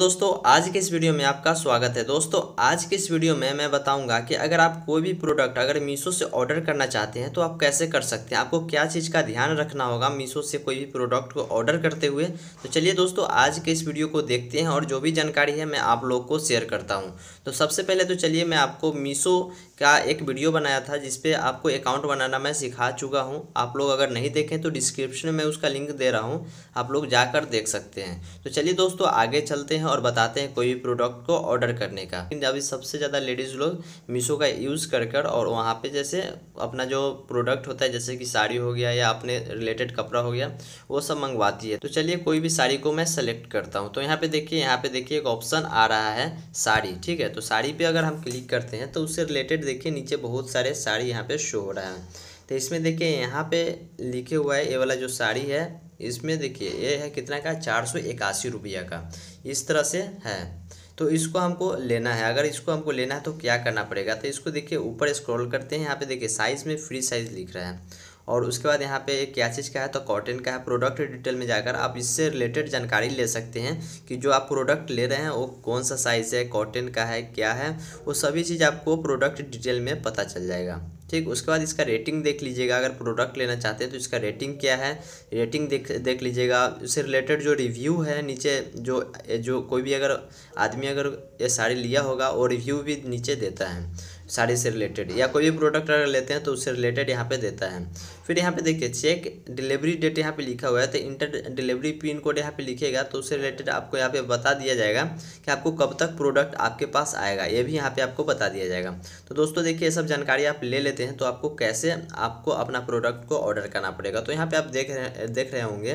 दोस्तों आज के इस वीडियो में आपका स्वागत है दोस्तों आज के इस वीडियो में मैं बताऊंगा कि अगर आप कोई भी प्रोडक्ट अगर मीशो से ऑर्डर करना चाहते हैं तो आप कैसे कर सकते हैं आपको क्या चीज़ का ध्यान रखना होगा मीशो से कोई भी प्रोडक्ट को ऑर्डर करते हुए तो चलिए दोस्तों आज के इस वीडियो को देखते हैं और जो भी जानकारी है मैं आप लोग को शेयर करता हूँ तो सबसे पहले तो चलिए मैं आपको मीशो का एक वीडियो बनाया था जिसपे आपको अकाउंट बनाना मैं सिखा चुका हूँ आप लोग अगर नहीं देखें तो डिस्क्रिप्शन में उसका लिंक दे रहा हूँ आप लोग जाकर देख सकते हैं तो चलिए दोस्तों आगे चलते हैं और बताते हैं कोई भी प्रोडक्ट को ऑर्डर करने का लेकिन अभी सबसे ज़्यादा लेडीज़ लोग मीशो का यूज़ कर कर और वहाँ पर जैसे अपना जो प्रोडक्ट होता है जैसे कि साड़ी हो गया या अपने रिलेटेड कपड़ा हो गया वो सब मंगवाती है तो चलिए कोई भी साड़ी को मैं सेलेक्ट करता हूँ तो यहाँ पर देखिए यहाँ पर देखिए एक ऑप्शन आ रहा है साड़ी ठीक है तो साड़ी पर अगर हम क्लिक करते हैं तो उससे रिलेटेड देखिए नीचे बहुत सारे साड़ी यहाँ पे शो हो रहा है तो इसमें देखिए यहाँ पे लिखे हुआ है ये वाला जो साड़ी है इसमें देखिए ये है कितना का चार सौ इक्यासी रुपया का इस तरह से है तो इसको हमको लेना है अगर इसको हमको लेना है तो क्या करना पड़ेगा तो इसको देखिए ऊपर स्क्रॉल करते हैं यहाँ पे देखिए साइज़ में फ्री साइज़ लिख रहा है और उसके बाद यहाँ पे क्या चीज़ का है तो कॉटन का है प्रोडक्ट डिटेल में जाकर आप इससे रिलेटेड जानकारी ले सकते हैं कि जो आप प्रोडक्ट ले रहे हैं वो कौन सा साइज़ है कॉटन का है क्या है वो सभी चीज़ आपको प्रोडक्ट डिटेल में पता चल जाएगा ठीक उसके बाद इसका रेटिंग देख लीजिएगा अगर प्रोडक्ट लेना चाहते हैं तो इसका रेटिंग क्या है रेटिंग देख देख लीजिएगा उससे रिलेटेड जो रिव्यू है नीचे जो जो कोई भी अगर आदमी अगर ये साड़ी लिया होगा वो रिव्यू भी नीचे देता है साड़ी से रिलेटेड या कोई भी प्रोडक्ट अगर लेते हैं तो उससे रिलेटेड यहाँ पे देता है फिर यहाँ पे देखिए चेक डिलीवरी डेट यहाँ पे लिखा हुआ है तो इंटर डिलीवरी पिन कोड यहाँ पे लिखेगा तो उससे रिलेटेड आपको यहाँ पे बता दिया जाएगा कि आपको कब तक प्रोडक्ट आपके पास आएगा ये भी यहाँ पे आपको बता दिया जाएगा तो दोस्तों देखिए ये सब जानकारी आप ले लेते हैं तो आपको कैसे आपको अपना प्रोडक्ट को ऑर्डर करना पड़ेगा तो यहाँ पर आप देख रहे देख रहे होंगे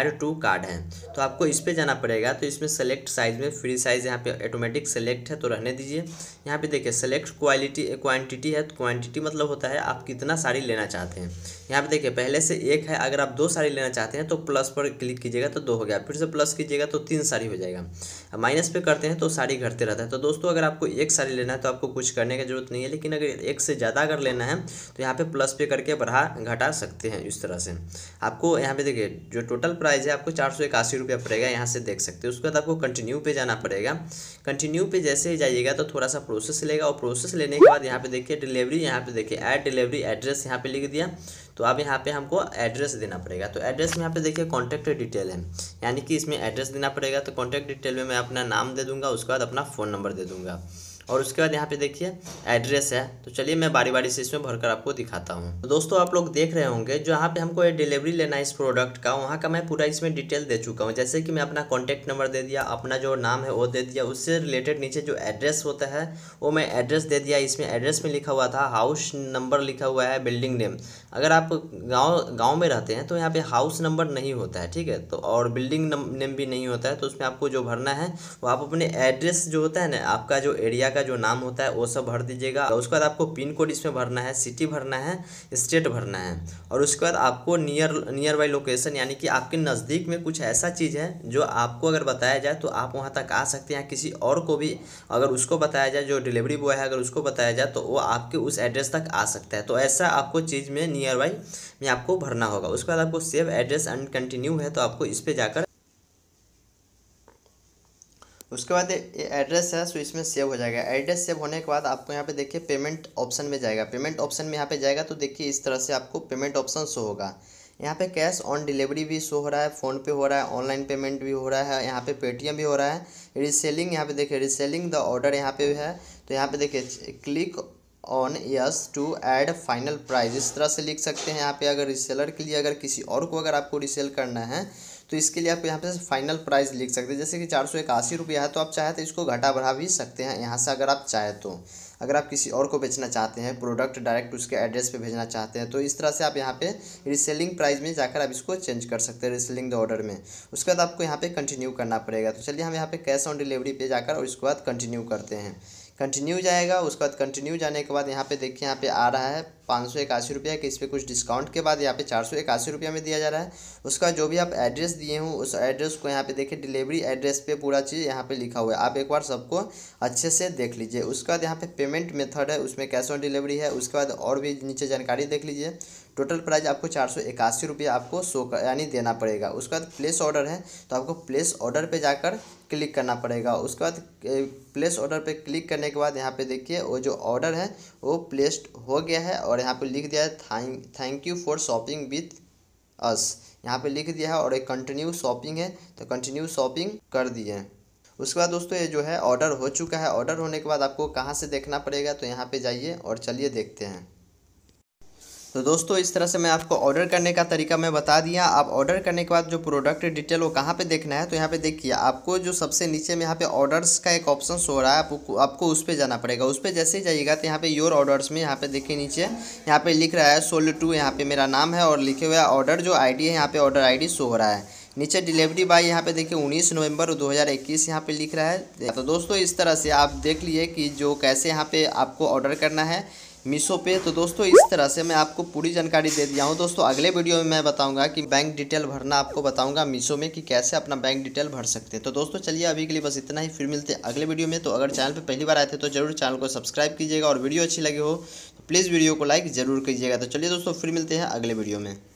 एड टू कार्ड है तो आपको इस पर जाना पड़ेगा तो इसमें सेलेक्ट साइज़ में फ्री साइज़ यहाँ पे ऑटोमेटिक सेलेक्ट है तो रहने दीजिए यहाँ पे देखिए सेलेक्ट क्वालिटी क्वालिटी क्वांटिटी है तो क्वांटिटी मतलब होता है आप कितना साड़ी लेना चाहते हैं यहाँ पे देखिए पहले से एक है अगर आप दो साड़ी लेना चाहते हैं तो प्लस पर क्लिक कीजिएगा तो दो हो गया फिर से प्लस कीजिएगा तो तीन साड़ी हो जाएगा माइनस पे करते हैं तो साड़ी घटते रहता है तो दोस्तों अगर आपको एक साड़ी लेना है तो आपको कुछ करने की जरूरत नहीं है लेकिन अगर एक से ज़्यादा अगर लेना है तो यहाँ पर प्लस पे करके बढ़ा घटा सकते हैं इस तरह से आपको यहाँ पर देखिए जो टोटल प्राइस है आपको चार सौ रुपया पड़ेगा यहाँ से देख सकते हैं उसके बाद आपको कंटिन्यू पे जाना पड़ेगा कंटिन्यू पे जैसे ही जाइएगा तो थोड़ा सा प्रोसेस लेगा और प्रोसेस लेने देने के बाद यहाँ पे देखिए डिलीवरी यहाँ पे देखिए ऐड डिलीवरी एड्रेस यहाँ पे लिख दिया तो अब यहाँ पे हमको एड्रेस देना पड़ेगा तो एड्रेस में यहाँ पे देखिए कॉन्टैक्ट डिटेल है यानी कि इसमें एड्रेस देना पड़ेगा तो कॉन्टैक्ट डिटेल में मैं अपना नाम दे दूंगा उसके बाद अपना फ़ोन नंबर दे दूंगा और उसके बाद यहाँ पे देखिए एड्रेस है तो चलिए मैं बारी बारी से इसमें भरकर आपको दिखाता हूँ तो दोस्तों आप लोग देख रहे होंगे जो यहाँ पे हमको ये डिलीवरी लेना है इस प्रोडक्ट का वहाँ का मैं पूरा इसमें डिटेल दे चुका हूँ जैसे कि मैं अपना कॉन्टैक्ट नंबर दे दिया अपना जो नाम है वो दे दिया उससे रिलेटेड नीचे जो एड्रेस होता है वो मैं एड्रेस दे दिया इसमें एड्रेस में लिखा हुआ था हाउस नंबर लिखा हुआ है बिल्डिंग नेम अगर आप गाँव गाँव में रहते हैं तो यहाँ पर हाउस नंबर नहीं होता है ठीक है तो और बिल्डिंग नेम भी नहीं होता है तो उसमें आपको जो भरना है वो आप अपने एड्रेस जो होता है ना आपका जो एरिया का जो नाम होता है वो सब भर दीजिएगा और उसके बाद आपको पिन कोड इसमें भरना है सिटी भरना है स्टेट भरना है और उसके बाद आपको नियर नियर बाई लोकेशन यानी कि आपके नज़दीक में कुछ ऐसा चीज़ है जो आपको अगर बताया जाए तो आप वहाँ तक आ सकते हैं किसी और को भी अगर उसको बताया जाए जो डिलीवरी बॉय है अगर उसको बताया जाए तो वो आपके उस एड्रेस तक आ सकता है तो ऐसा आपको चीज़ में नियर बाई में आपको भरना होगा उसके बाद आपको सेव एड्रेस एंड कंटिन्यू है तो आपको इस पर जाकर उसके बाद एड्रेस है सो इसमें सेव हो जाएगा एड्रेस सेव होने के बाद आपको यहाँ पे देखिए पेमेंट ऑप्शन में जाएगा पेमेंट ऑप्शन में यहाँ पे जाएगा तो देखिए इस तरह से आपको पेमेंट ऑप्शन शो होगा यहाँ पे कैश ऑन डिलीवरी भी शो हो रहा है फ़ोन पे हो रहा है ऑनलाइन पेमेंट भी हो रहा है यहाँ पे पेटीएम भी हो रहा है रिसेलिंग यहाँ पे देखिए रिसेलिंग द ऑर्डर यहाँ पे है तो यहाँ पे देखिए click on yes to add final price इस तरह से लिख सकते हैं यहाँ पे अगर रिसेलर के लिए अगर किसी और को अगर आपको रिसेल करना है तो इसके लिए आप यहाँ पे फाइनल प्राइस लिख सकते हैं जैसे कि चार सौ इक्यासी रुपया है तो आप चाहे तो इसको घटा बढ़ा भी सकते हैं यहाँ से अगर आप चाहे तो अगर आप किसी और को बेचना चाहते हैं प्रोडक्ट डायरेक्ट उसके एड्रेस पे भेजना चाहते हैं तो इस तरह से आप यहाँ पे रीसेलिंग प्राइस में जाकर आप इसको चेंज कर सकते हैं रीसेलिंग द ऑर्डर में उसके बाद आपको यहाँ पे कंटिन्यू करना पड़ेगा तो चलिए हम यहाँ पे कैश ऑन डिलीवरी पे जाकर और इसके बाद कंटिन्यू करते हैं कंटिन्यू जाएगा उसके बाद कंटिन्यू जाने के बाद यहाँ पे देखिए यहाँ पे आ रहा है पाँच सौ इक्यासी रुपया कि इस पर कुछ डिस्काउंट के बाद यहाँ पे चार सौ इक्यासी रुपया में दिया जा रहा है उसका जो भी आप एड्रेस दिए हूँ उस एड्रेस को यहाँ पे देखिए डिलीवरी एड्रेस पे पूरा चीज़ यहाँ पे लिखा हुआ है आप एक बार सबको अच्छे से देख लीजिए उसके बाद यहाँ पे पेमेंट मेथड है उसमें कैश ऑन डिलीवरी है उसके बाद और भी नीचे जानकारी देख लीजिए टोटल प्राइस आपको चार सौ इक्यासी रुपया आपको शो यानी देना पड़ेगा उसके बाद प्लेस ऑर्डर है तो आपको प्लेस ऑर्डर पर जाकर क्लिक करना पड़ेगा उसके बाद प्लेस ऑर्डर पे क्लिक करने के बाद यहाँ पे देखिए वो जो ऑर्डर है वो प्लेस्ड हो गया है और यहाँ पे लिख दिया है thank thank you for shopping with us यहाँ पे लिख दिया है और एक कंटिन्यू शॉपिंग है तो कंटिन्यू शॉपिंग कर दिए उसके बाद दोस्तों ये जो है ऑर्डर हो चुका है ऑर्डर होने के बाद आपको कहाँ से देखना पड़ेगा तो यहाँ पर जाइए और चलिए देखते हैं तो दोस्तों इस तरह से मैं आपको ऑर्डर करने का तरीका मैं बता दिया आप ऑर्डर करने के बाद जो प्रोडक्ट डिटेल वो कहाँ पे देखना है तो यहाँ पे देखिए आपको जो सबसे नीचे में यहाँ पे ऑर्डर्स का एक ऑप्शन शो रहा है आपको आपको उस पर जाना पड़ेगा उस पर जैसे ही जाइएगा तो यहाँ पे योर ऑर्डर्स में यहाँ पे देखिए नीचे यहाँ पे लिख रहा है सोल टू यहाँ पे मेरा नाम है और लिखे हुए ऑर्डर जो आई है यहाँ पे ऑर्डर आई शो हो रहा है नीचे डिलीवरी बाय यहाँ पे देखिए 19 नवंबर 2021 यहाँ पे लिख रहा है तो दोस्तों इस तरह से आप देख लिए कि जो कैसे यहाँ पे आपको ऑर्डर करना है मीशो पे तो दोस्तों इस तरह से मैं आपको पूरी जानकारी दे दिया हूँ दोस्तों अगले वीडियो में मैं बताऊंगा कि बैंक डिटेल भरना आपको बताऊंगा मीशो में कि कैसे अपना बैंक डिटेल भर सकते हैं तो दोस्तों चलिए अभी के लिए बस इतना ही फिर मिलते हैं अगले वीडियो में तो अगर चैनल पर पहली बार आए थे तो जरूर चैनल को सब्सक्राइब कीजिएगा और वीडियो अच्छी लगी हो तो प्लीज़ वीडियो को लाइक ज़रूर कीजिएगा तो चलिए दोस्तों फिर मिलते हैं अगले वीडियो में